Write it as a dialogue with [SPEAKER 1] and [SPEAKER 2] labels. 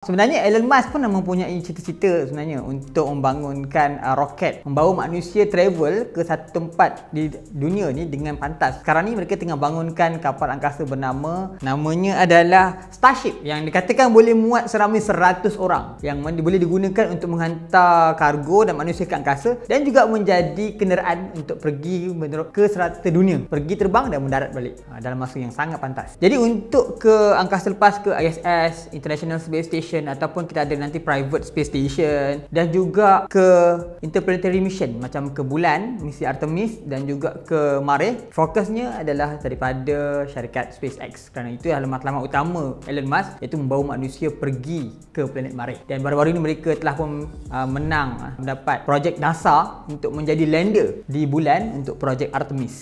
[SPEAKER 1] Sebenarnya Elon Musk pun mempunyai cita-cita sebenarnya untuk membangunkan uh, roket membawa manusia travel ke satu tempat di dunia ni dengan pantas. Sekarang ni mereka tengah bangunkan kapal angkasa bernama namanya adalah Starship yang dikatakan boleh muat seramai 100 orang yang boleh digunakan untuk menghantar kargo dan manusia ke angkasa dan juga menjadi kenderaan untuk pergi ke serata dunia, pergi terbang dan mendarat balik uh, dalam masa yang sangat pantas. Jadi untuk ke angkasa lepas ke ISS International Space Station station ataupun kita ada nanti private space station dan juga ke interplanetary mission macam ke bulan misi Artemis dan juga ke Mare fokusnya adalah daripada syarikat SpaceX kerana itu adalah matlamat utama Elon Musk iaitu membawa manusia pergi ke planet Mare dan baru-baru ini mereka telah pun uh, menang uh, mendapat projek NASA untuk menjadi lander di bulan untuk projek Artemis